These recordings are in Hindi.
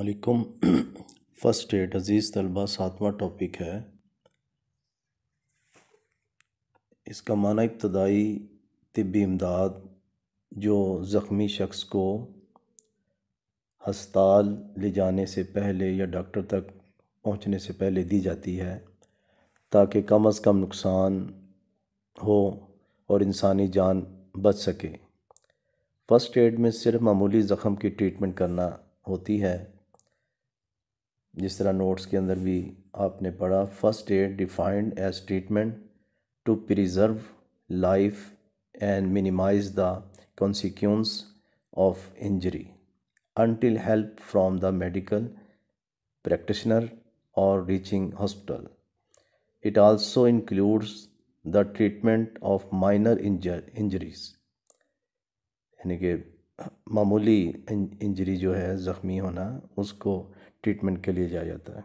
अलकुम फर्स्ट एड अज़ीज़ तलबा सातवां टॉपिक है इसका माना इब्तदाई तबी इमदाद जो ज़ख्मी शख्स को हस्पताल ले जाने से पहले या डॉक्टर तक पहुंचने से पहले दी जाती है ताकि कम अज़ कम नुकसान हो और इंसानी जान बच सके फ़र्स्ट एड में सिर्फ मामूली ज़ख़म की ट्रीटमेंट करना होती है जिस तरह नोट्स के अंदर भी आपने पढ़ा first aid defined as treatment to preserve life and minimise the consequences of injury until help from the medical practitioner और reaching hospital it also includes the treatment of minor injuries यानी कि मामूली इंजरी जो है ज़ख्मी होना उसको ट्रीटमेंट के लिए जाया जाता है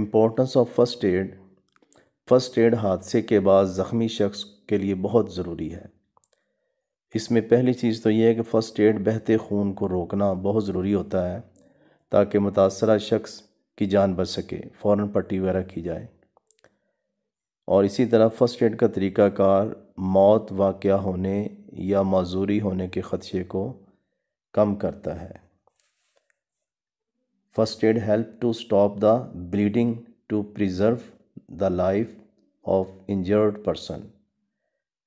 importance of first aid first aid हादसे के बाद ज़ख्मी शख्स के लिए बहुत ज़रूरी है इसमें पहली चीज़ तो यह है कि फ़र्स्ट एड बहते खून को रोकना बहुत ज़रूरी होता है ताकि मुतासर शख्स की जान बच सके फ़ौर पट्टी वगैरह की जाए और इसी तरह फ़र्स्ट एड का तरीक़ाकार मौत वाक़ होने या मज़ूरी होने के ख़दशे को कम करता है first aid help to stop the bleeding to preserve the life of injured person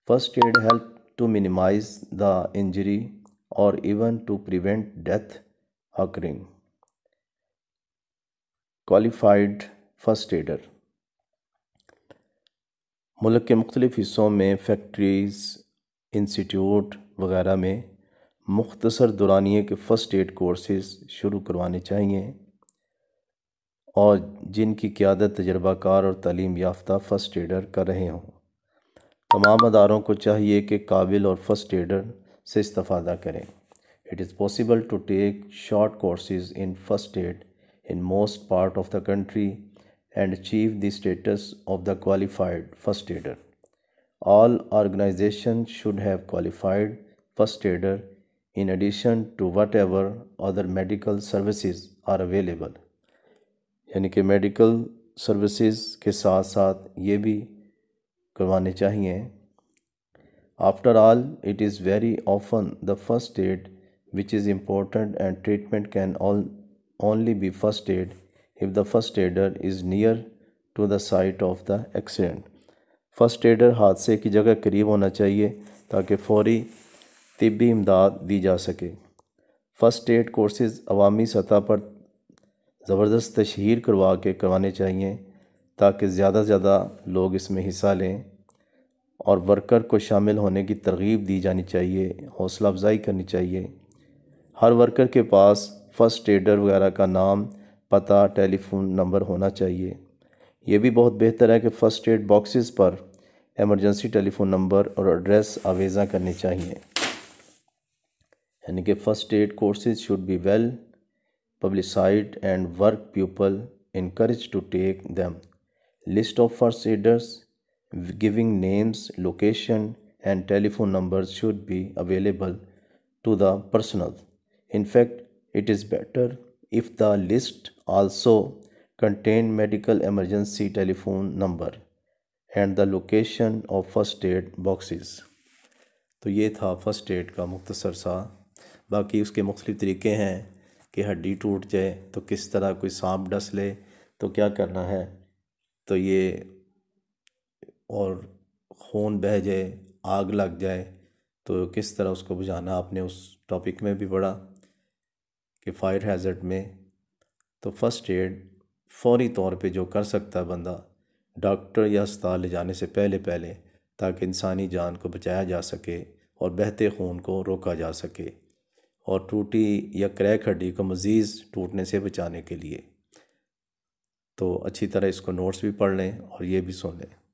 first aid help to minimise the injury और even to prevent death occurring qualified first aider मुल्क के मुख्तलिफ़ हिस्सों में फैक्ट्रीज़ इंस्टीट्यूट वगैरह में मुख्तसर दुरानिए के फ़र्स्ट एड कोर्सेज शुरू करवाने चाहिए और जिनकी क्यादत तजर्बाकार और तलीम याफ्ता फ़र्स्ट एडर कर रहे हों तमाम अदारों को चाहिए कि काबिल और फ़र्स्ट एडर से इस्तादा करें it is possible to take short courses in first aid in most part of the country and achieve the status of the qualified first aider all organisation should have qualified first aider in addition to whatever other medical services are available यानी कि medical services के साथ साथ ये भी करवाने चाहिए after all it is very often the first aid which is important and treatment can all, only be first aid if the first aider is near to the site of the accident. first aider हादसे की जगह करीब होना चाहिए ताकि फौरी तबी इमदाद दी जा सके फ़र्स्ट एड कोर्सेज अवामी सतह पर ज़बरदस्त तशहर करवा के करवाने चाहिए ताकि ज़्यादा से ज़्यादा लोग इसमें हिस्सा लें और वर्कर को शामिल होने की तरगीब दी जानी चाहिए हौसला अफजाई करनी चाहिए हर वर्कर के पास फ़र्स्ट एडर वगैरह का नाम पता टेलीफोन नंबर होना चाहिए यह भी बहुत बेहतर है कि फ़र्स्ट एड बॉक्सेस पर एमरजेंसी टेलीफोन नंबर और एड्रेस आवेज़ा करने चाहिए यानी कि first aid courses should be well publicised and work people increase to take them list of first aiders giving names location and telephone number should be available to the personnel in fact it is better if the list also contain medical emergency telephone number and the location of first aid boxes तो ये था फर्स्ट एड का मुख्तसर सा बाकी उसके मुख्तलिफ़ तरीके हैं कि हड्डी टूट जाए तो किस तरह कोई सांप डस ले तो क्या करना है तो ये और खून बह जाए आग लग जाए तो किस तरह उसको बुझाना आपने उस टॉपिक में भी पढ़ा कि फायर हैज़र्ट में तो फ़र्स्ट एड फौरी तौर पे जो कर सकता है बंदा डॉक्टर या अस्पताल ले जाने से पहले पहले ताकि इंसानी जान को बचाया जा सके और बहते खून को रोका जा सके और टूटी या क्रैक हड्डी को मज़ीज़ टूटने से बचाने के लिए तो अच्छी तरह इसको नोट्स भी पढ़ लें और ये भी सुन लें